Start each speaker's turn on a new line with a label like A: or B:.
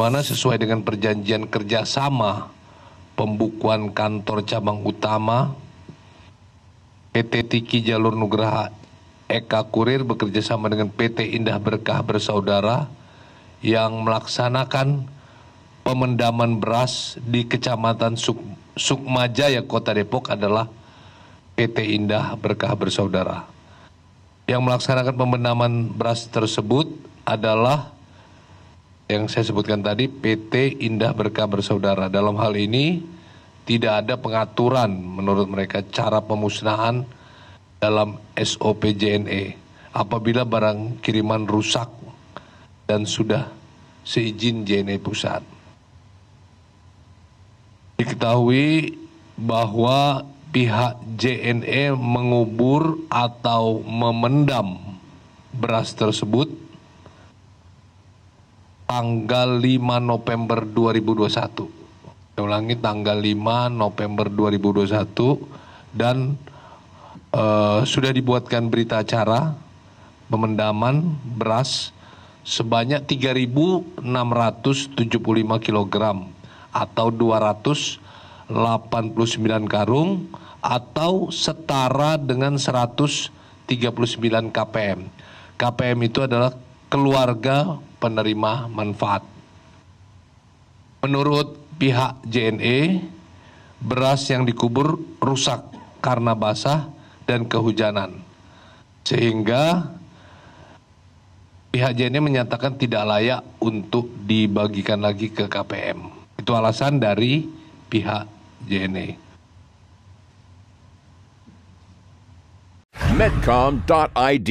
A: Mana sesuai dengan perjanjian kerjasama pembukuan kantor cabang utama PT Tiki Jalur Nugraha Eka Kurir bekerjasama dengan PT Indah Berkah Bersaudara yang melaksanakan pemendaman beras di Kecamatan Suk Sukmajaya Kota Depok adalah PT Indah Berkah Bersaudara. Yang melaksanakan pemendaman beras tersebut adalah yang saya sebutkan tadi PT Indah Berkah Bersaudara. Dalam hal ini tidak ada pengaturan menurut mereka cara pemusnahan dalam SOP JNE. Apabila barang kiriman rusak dan sudah seizin JNE pusat. Diketahui bahwa pihak JNE mengubur atau memendam beras tersebut tanggal 5 November 2021. Saya ulangi tanggal 5 November 2021 dan uh, sudah dibuatkan berita acara pemendaman beras sebanyak 3.675 kg atau 289 karung atau setara dengan 139 kpm. KPM itu adalah keluarga penerima manfaat. Menurut pihak JNE, beras yang dikubur rusak karena basah dan kehujanan. Sehingga pihak JNE menyatakan tidak layak untuk dibagikan lagi ke KPM. Itu alasan dari pihak JNE. Medcom.id